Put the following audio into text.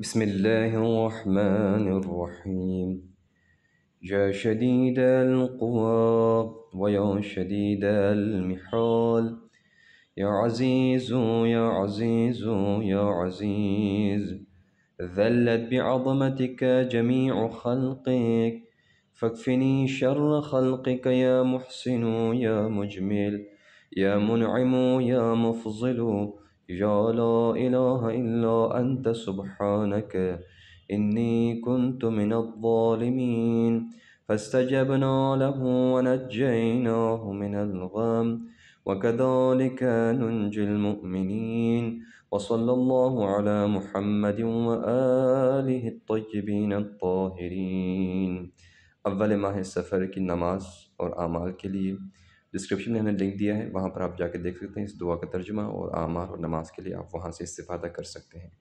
بسم الله الرحمن الرحيم يا شديد القوى ويا شديد المحال يا عزيز يا عزيز يا عزيز ذلت بعظمتك جميع خلقك فاكفني شر خلقك يا محسن يا مجمل يا منعم يا مفضل يا لا إله إلا أنت سبحانك إني كنت من الظالمين فاستجبنا له ونجيناه من الغم وكذلك ننجي المؤمنين وصلى الله على محمد وآله الطيبين الطاهرين اول ما هي السفر كي और आमाल के डिस्क्रिप्शन में हमने लिंक दिया है वहाँ पर आप जाके देख सकते हैं इस दुआ का तर्जुमा और आमार और नमाज के लिए आप वहाँ से इस्तेफ़ादा कर सकते हैं